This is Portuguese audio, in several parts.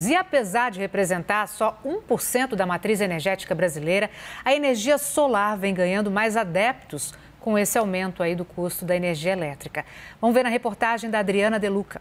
E apesar de representar só 1% da matriz energética brasileira, a energia solar vem ganhando mais adeptos com esse aumento aí do custo da energia elétrica. Vamos ver na reportagem da Adriana Deluca.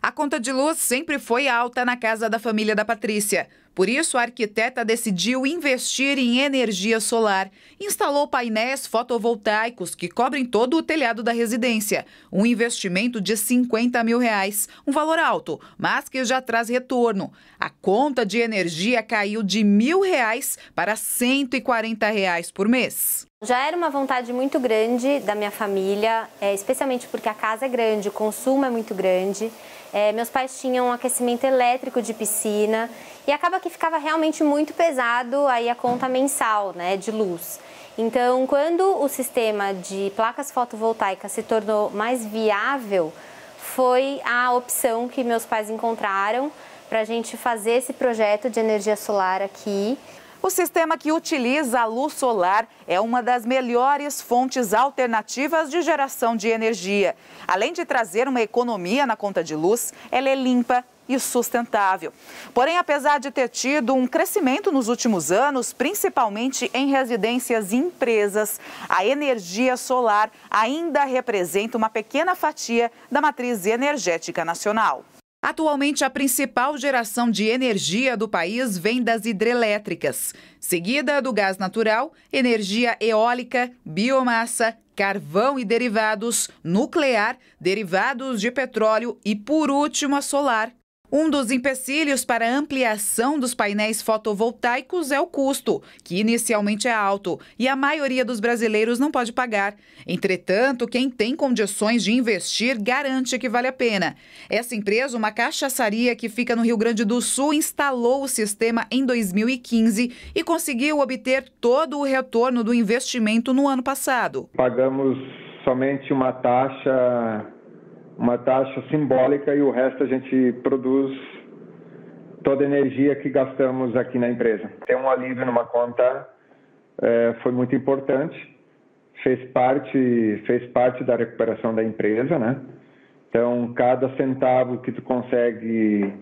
A conta de luz sempre foi alta na casa da família da Patrícia. Por isso, a arquiteta decidiu investir em energia solar. Instalou painéis fotovoltaicos que cobrem todo o telhado da residência. Um investimento de 50 mil reais, um valor alto, mas que já traz retorno. A conta de energia caiu de mil reais para 140 reais por mês. Já era uma vontade muito grande da minha família, é, especialmente porque a casa é grande, o consumo é muito grande. É, meus pais tinham um aquecimento elétrico de piscina e acaba que ficava realmente muito pesado aí a conta mensal, né, de luz. Então, quando o sistema de placas fotovoltaicas se tornou mais viável, foi a opção que meus pais encontraram para a gente fazer esse projeto de energia solar aqui. O sistema que utiliza a luz solar é uma das melhores fontes alternativas de geração de energia. Além de trazer uma economia na conta de luz, ela é limpa e sustentável. Porém, apesar de ter tido um crescimento nos últimos anos, principalmente em residências e empresas, a energia solar ainda representa uma pequena fatia da matriz energética nacional. Atualmente, a principal geração de energia do país vem das hidrelétricas, seguida do gás natural, energia eólica, biomassa, carvão e derivados, nuclear, derivados de petróleo e, por último, a solar. Um dos empecilhos para a ampliação dos painéis fotovoltaicos é o custo, que inicialmente é alto e a maioria dos brasileiros não pode pagar. Entretanto, quem tem condições de investir garante que vale a pena. Essa empresa, uma cachaçaria que fica no Rio Grande do Sul, instalou o sistema em 2015 e conseguiu obter todo o retorno do investimento no ano passado. Pagamos somente uma taxa uma taxa simbólica e o resto a gente produz toda a energia que gastamos aqui na empresa. Ter um alívio numa conta é, foi muito importante, fez parte fez parte da recuperação da empresa, né? Então cada centavo que tu consegue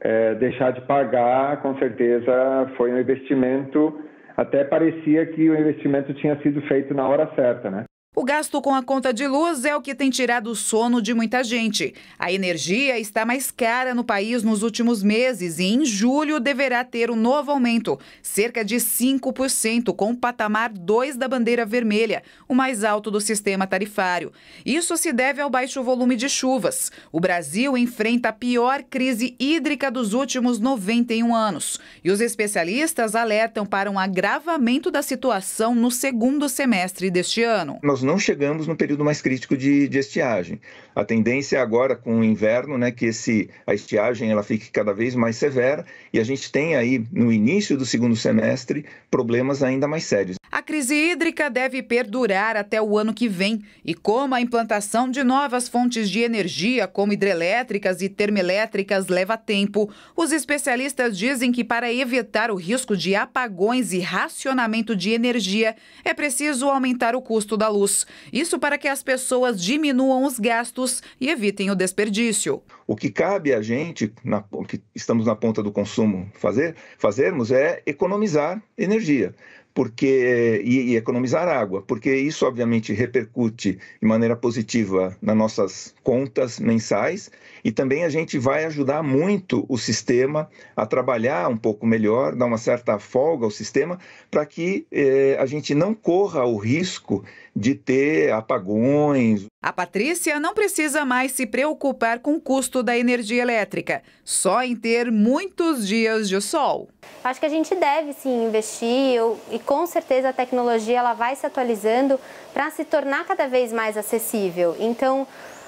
é, deixar de pagar, com certeza foi um investimento. Até parecia que o investimento tinha sido feito na hora certa, né? O gasto com a conta de luz é o que tem tirado o sono de muita gente. A energia está mais cara no país nos últimos meses e em julho deverá ter um novo aumento, cerca de 5%, com o patamar 2 da bandeira vermelha, o mais alto do sistema tarifário. Isso se deve ao baixo volume de chuvas. O Brasil enfrenta a pior crise hídrica dos últimos 91 anos. E os especialistas alertam para um agravamento da situação no segundo semestre deste ano nós não chegamos no período mais crítico de, de estiagem. A tendência é agora com o inverno, né, que esse, a estiagem ela fique cada vez mais severa e a gente tem aí no início do segundo semestre problemas ainda mais sérios. A crise hídrica deve perdurar até o ano que vem e como a implantação de novas fontes de energia, como hidrelétricas e termoelétricas, leva tempo, os especialistas dizem que para evitar o risco de apagões e racionamento de energia é preciso aumentar o custo da luz. Isso para que as pessoas diminuam os gastos e evitem o desperdício. O que cabe a gente, na, que estamos na ponta do consumo, fazer, fazermos é economizar energia porque e, e, economizar água, porque isso obviamente repercute de maneira positiva nas nossas contas mensais e também a gente vai ajudar muito o sistema a trabalhar um pouco melhor, dar uma certa folga ao sistema para que eh, a gente não corra o risco de ter apagões. A Patrícia não precisa mais se preocupar com o custo da energia elétrica, só em ter muitos dias de sol. Acho que a gente deve sim investir e com certeza a tecnologia ela vai se atualizando para se tornar cada vez mais acessível. Então,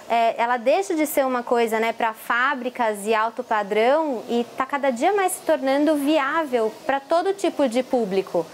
é, ela deixa de ser uma coisa né, para fábricas e alto padrão e está cada dia mais se tornando viável para todo tipo de público.